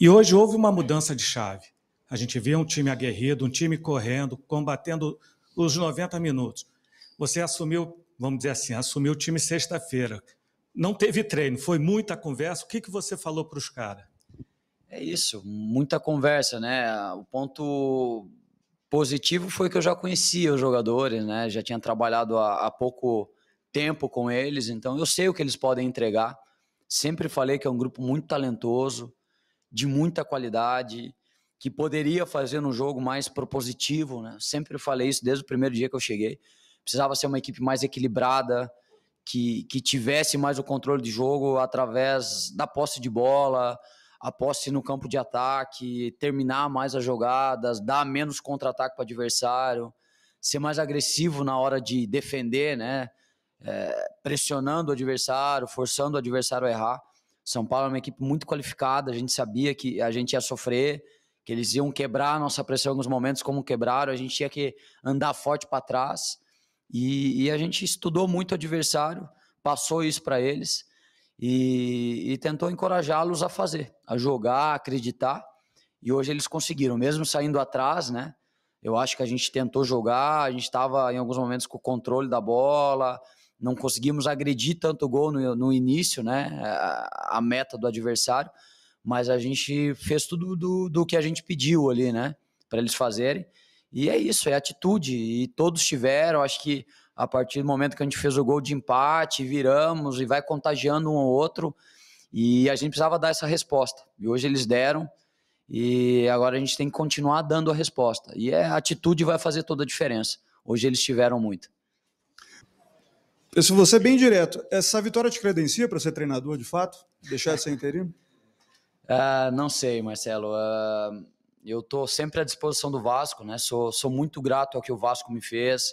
E hoje houve uma mudança de chave. A gente vê um time aguerrido, um time correndo, combatendo os 90 minutos. Você assumiu, vamos dizer assim, assumiu o time sexta-feira. Não teve treino, foi muita conversa. O que, que você falou para os caras? É isso, muita conversa, né? O ponto positivo foi que eu já conhecia os jogadores, né? Já tinha trabalhado há, há pouco tempo com eles, então eu sei o que eles podem entregar. Sempre falei que é um grupo muito talentoso, de muita qualidade, que poderia fazer um jogo mais propositivo. Né? Sempre falei isso desde o primeiro dia que eu cheguei. Precisava ser uma equipe mais equilibrada, que, que tivesse mais o controle de jogo através da posse de bola, a posse no campo de ataque, terminar mais as jogadas, dar menos contra-ataque para o adversário, ser mais agressivo na hora de defender, né? É, pressionando o adversário, forçando o adversário a errar. São Paulo é uma equipe muito qualificada, a gente sabia que a gente ia sofrer, que eles iam quebrar a nossa pressão em alguns momentos, como quebraram, a gente tinha que andar forte para trás. E, e, a gente estudou muito o adversário, passou isso para eles e, e tentou encorajá-los a fazer, a jogar, a acreditar. E hoje eles conseguiram, mesmo saindo atrás, né? Eu acho que a gente tentou jogar, a gente estava em alguns momentos com o controle da bola, não conseguimos agredir tanto gol no, no início, né? A, a, meta do adversário, mas a gente fez tudo do, do que a gente pediu ali, né? Para eles fazerem. E é isso, é atitude. E todos tiveram, acho que a partir do momento que a gente fez o gol de empate, viramos e vai contagiando um ao outro. E a gente precisava dar essa resposta. E hoje eles deram. E agora a gente tem que continuar dando a resposta. E é, a atitude vai fazer toda a diferença. Hoje eles tiveram muito. Se você é bem direto, essa vitória te credencia para ser treinador de fato? Deixar de ser interino? Uh, não sei, Marcelo. Uh, eu estou sempre à disposição do Vasco, né? Sou, sou muito grato ao que o Vasco me fez,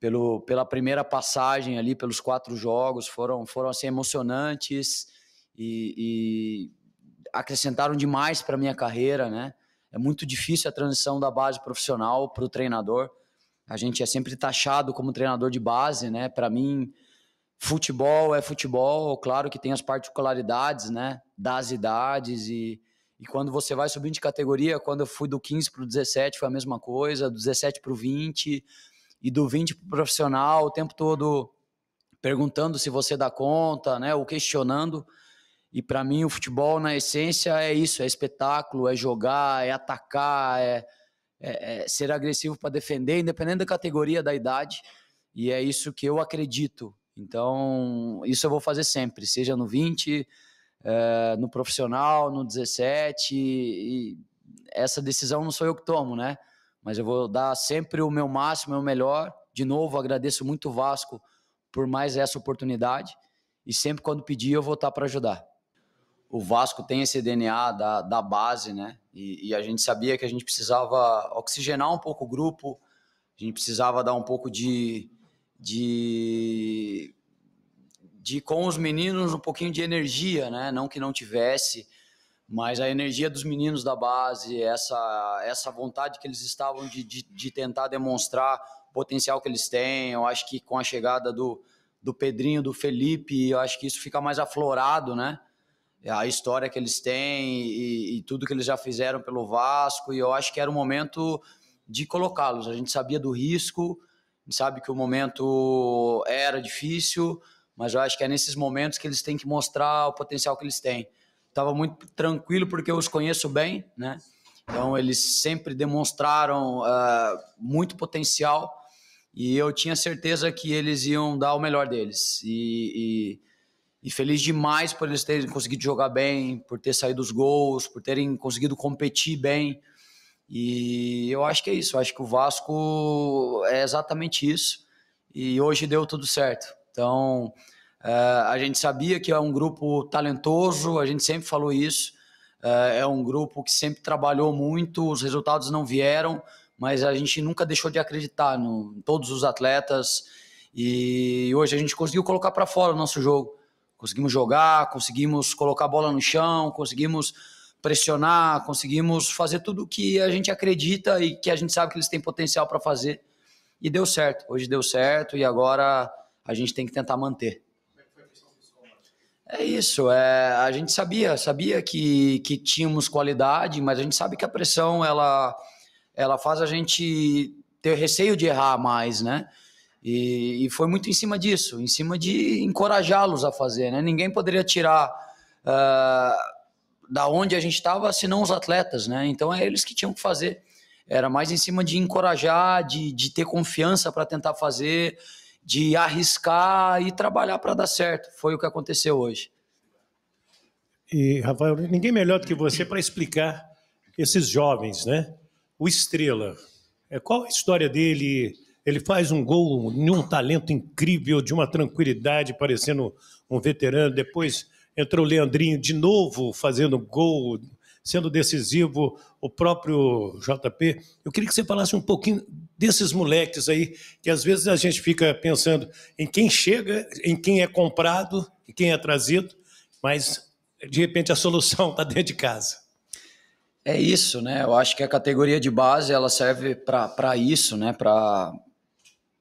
pelo, pela primeira passagem ali, pelos quatro jogos, foram, foram assim, emocionantes e, e acrescentaram demais para minha carreira, né? É muito difícil a transição da base profissional para o treinador. A gente é sempre taxado como treinador de base, né? Para mim, futebol é futebol, claro que tem as particularidades, né? Das idades e, e quando você vai subindo de categoria, quando eu fui do 15 para o 17 foi a mesma coisa, do 17 para o 20 e do 20 para o profissional, o tempo todo perguntando se você dá conta, né? Ou questionando. E para mim o futebol na essência é isso, é espetáculo, é jogar, é atacar, é é, é, ser agressivo para defender, independente da categoria, da idade. E é isso que eu acredito. Então, isso eu vou fazer sempre, seja no 20, é, no profissional, no 17. E, e essa decisão não sou eu que tomo, né? Mas eu vou dar sempre o meu máximo, o meu melhor. De novo, agradeço muito o Vasco por mais essa oportunidade. E sempre quando pedir, eu vou estar para ajudar o Vasco tem esse DNA da, da base, né? E, e, a gente sabia que a gente precisava oxigenar um pouco o grupo, a gente precisava dar um pouco de. de, de com os meninos um pouquinho de energia, né? Não que não tivesse, mas a energia dos meninos da base, essa, essa vontade que eles estavam de, de, de tentar demonstrar o potencial que eles têm. Eu acho que com a chegada do, do Pedrinho, do Felipe, eu acho que isso fica mais aflorado, né? É, a história que eles têm e, e tudo que eles já fizeram pelo Vasco. E eu acho que era o momento de colocá-los. A gente sabia do risco, sabe que o momento era difícil, mas eu acho que é nesses momentos que eles têm que mostrar o potencial que eles têm. Estava muito tranquilo porque eu os conheço bem, né? Então eles sempre demonstraram uh, muito potencial e eu tinha certeza que eles iam dar o melhor deles. E, e feliz demais por eles terem conseguido jogar bem, por ter saído os gols, por terem conseguido competir bem. E eu acho que é isso. Eu acho que o Vasco é exatamente isso. E hoje deu tudo certo. Então, é, a gente sabia que é um grupo talentoso, a gente sempre falou isso. É, é um grupo que sempre trabalhou muito, os resultados não vieram, mas a gente nunca deixou de acreditar no, em todos os atletas. E hoje a gente conseguiu colocar para fora o nosso jogo. Conseguimos jogar, conseguimos colocar a bola no chão, conseguimos pressionar, conseguimos fazer tudo que a gente acredita e que a gente sabe que eles têm potencial para fazer. E deu certo. Hoje deu certo e agora a gente tem que tentar manter. É isso, é, a gente sabia, sabia que, que tínhamos qualidade, mas a gente sabe que a pressão ela, ela faz a gente ter receio de errar mais, né? E, e, foi muito em cima disso, em cima de encorajá-los a fazer. Né? Ninguém poderia tirar uh, da onde a gente estava, senão os atletas. Né? Então é eles que tinham que fazer. Era mais em cima de encorajar, de, de ter confiança para tentar fazer, de arriscar e trabalhar para dar certo. Foi o que aconteceu hoje. E, Rafael, ninguém melhor do que você para explicar esses jovens, né? O Estrela. É, qual a história dele? Ele faz um gol de um talento incrível, de uma tranquilidade, parecendo um veterano. Depois entrou o Leandrinho de novo fazendo gol, sendo decisivo, o próprio JP. Eu queria que você falasse um pouquinho desses moleques aí, que às vezes a gente fica pensando em quem chega, em quem é comprado, em quem é trazido, mas de repente a solução está dentro de casa. É isso, né? Eu acho que a categoria de base ela serve para isso, né? Para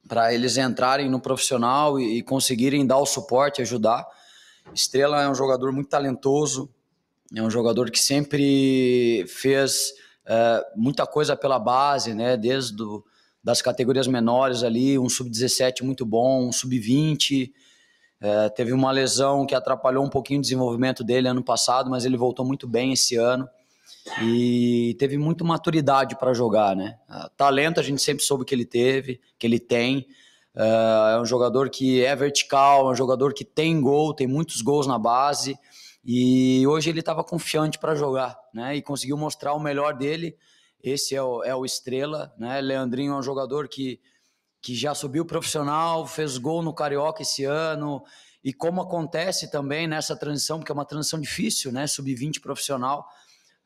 para eles entrarem no profissional e, e, conseguirem dar o suporte, ajudar. Estrela é um jogador muito talentoso, é um jogador que sempre fez eh, muita coisa pela base, né? Desde do, das categorias menores ali, um sub-17 muito bom, um sub-20. Eh, teve uma lesão que atrapalhou um pouquinho o desenvolvimento dele ano passado, mas ele voltou muito bem esse ano e teve muito maturidade para jogar, né? Ah, talento a gente sempre soube que ele teve, que ele tem. Ah, é um jogador que é vertical, é um jogador que tem gol, tem muitos gols na base e hoje ele estava confiante para jogar, né? E conseguiu mostrar o melhor dele. Esse é o, é o estrela, né? Leandrinho é um jogador que, que já subiu profissional, fez gol no Carioca esse ano. E como acontece também nessa transição, porque é uma transição difícil, né? Sub-20 profissional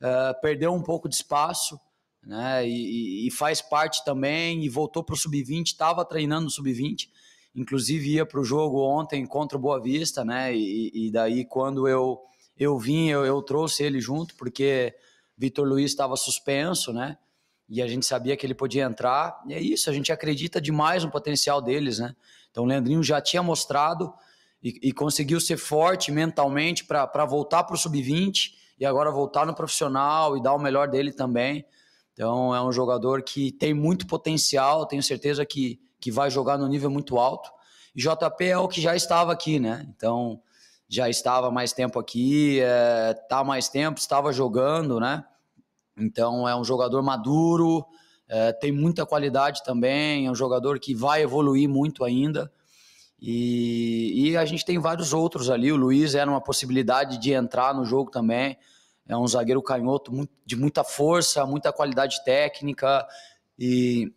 ah, perdeu um pouco de espaço, né? E, e faz parte também, e voltou para o Sub-20, estava treinando no Sub-20, inclusive ia para o jogo ontem contra o Boa Vista, né? E, e daí quando eu, eu vim, eu, eu trouxe ele junto, porque Vitor Luiz estava suspenso, né? E a gente sabia que ele podia entrar, e é isso, a gente acredita demais no potencial deles, né? Então o Leandrinho já tinha mostrado e, e conseguiu ser forte mentalmente para voltar para o sub-20 e agora voltar no profissional e dar o melhor dele também. Então é um jogador que tem muito potencial, tenho certeza que, que vai jogar no nível muito alto. E JP é o que já estava aqui, né? Então já estava mais tempo aqui, é, tá mais tempo, estava jogando, né? Então é um jogador maduro, é, tem muita qualidade também, é um jogador que vai evoluir muito ainda. E, e, a gente tem vários outros ali. O Luiz era uma possibilidade de entrar no jogo também. É um zagueiro canhoto de muita força, muita qualidade técnica e,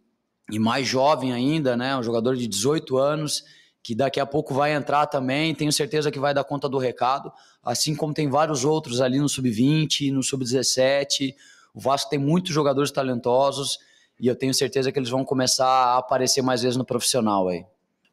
e mais jovem ainda, né? Um jogador de 18 anos que daqui a pouco vai entrar também. Tenho certeza que vai dar conta do recado, assim como tem vários outros ali no sub-20, no sub-17. O Vasco tem muitos jogadores talentosos e eu tenho certeza que eles vão começar a aparecer mais vezes no profissional aí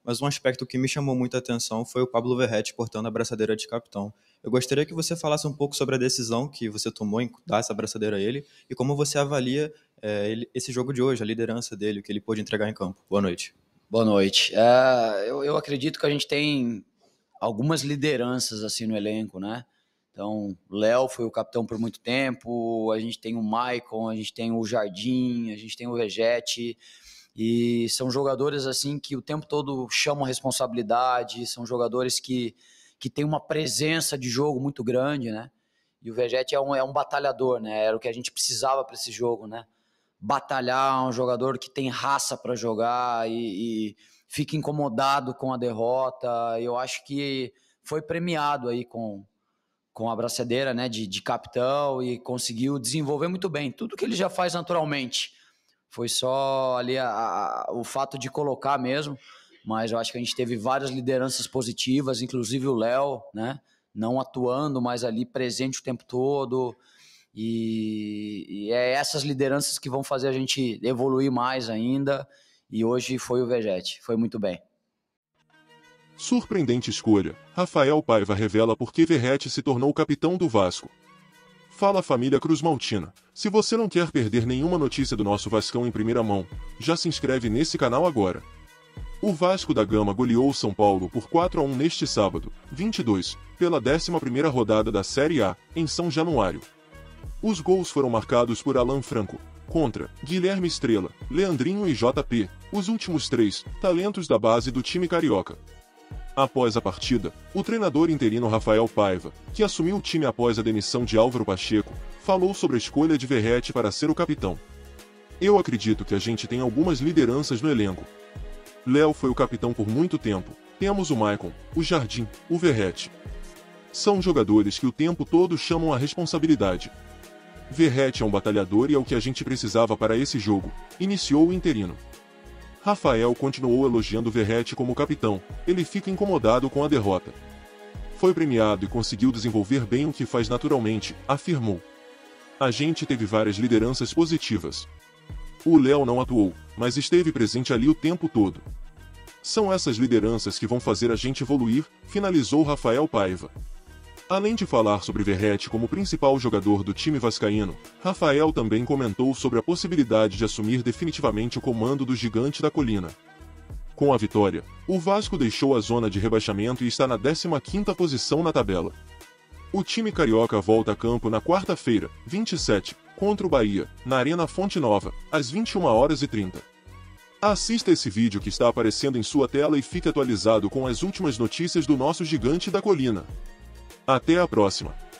mas um aspecto que me chamou muita atenção foi o Pablo Verretti portando a braçadeira de capitão. Eu gostaria que você falasse um pouco sobre a decisão que você tomou em dar essa braçadeira a ele e como você avalia é, ele, esse jogo de hoje, a liderança dele, o que ele pôde entregar em campo. Boa noite. Boa noite. É, eu, eu acredito que a gente tem algumas lideranças assim no elenco, né? Então, Léo foi o capitão por muito tempo, a gente tem o Maicon, a gente tem o Jardim, a gente tem o Vegete. E são jogadores assim que o tempo todo chamam responsabilidade, são jogadores que, que têm uma presença de jogo muito grande, né? E o Vegete é um, é um batalhador, né? Era o que a gente precisava para esse jogo, né? Batalhar, um jogador que tem raça para jogar e, e fica incomodado com a derrota. Eu acho que foi premiado aí com, com a braçadeira né, de, de capitão e conseguiu desenvolver muito bem tudo que ele já faz naturalmente. Foi só ali a, a, o fato de colocar mesmo, mas eu acho que a gente teve várias lideranças positivas, inclusive o Léo, né? Não atuando, mas ali presente o tempo todo. E, e, é essas lideranças que vão fazer a gente evoluir mais ainda. E hoje foi o Vegete, foi muito bem. Surpreendente escolha. Rafael Paiva revela por que Verrete se tornou capitão do Vasco. Fala família Cruz Maltina. Se você não quer perder nenhuma notícia do nosso Vascão em primeira mão, já se inscreve nesse canal agora. O Vasco da Gama goleou São Paulo por 4 a 1 neste sábado, 22, pela 11ª rodada da Série A, em São Januário. Os gols foram marcados por Alan Franco, contra Guilherme Estrela, Leandrinho e JP, os últimos três talentos da base do time carioca. Após a partida, o treinador interino Rafael Paiva, que assumiu o time após a demissão de Álvaro Pacheco, falou sobre a escolha de Verrete para ser o capitão. Eu acredito que a gente tem algumas lideranças no elenco. Léo foi o capitão por muito tempo, temos o Maicon, o Jardim, o Verrete. São jogadores que o tempo todo chamam a responsabilidade. Verrete é um batalhador e é o que a gente precisava para esse jogo, iniciou o interino. Rafael continuou elogiando Verrete como capitão, ele fica incomodado com a derrota. Foi premiado e conseguiu desenvolver bem o que faz naturalmente, afirmou. A gente teve várias lideranças positivas. O Léo não atuou, mas esteve presente ali o tempo todo. São essas lideranças que vão fazer a gente evoluir, finalizou Rafael Paiva. Além de falar sobre Verrete como principal jogador do time vascaíno, Rafael também comentou sobre a possibilidade de assumir definitivamente o comando do gigante da colina. Com a vitória, o Vasco deixou a zona de rebaixamento e está na 15ª posição na tabela. O time carioca volta a campo na quarta-feira, 27, contra o Bahia, na Arena Fonte Nova, às 21 horas e 30. Assista esse vídeo que está aparecendo em sua tela e fique atualizado com as últimas notícias do nosso gigante da colina. Até a próxima!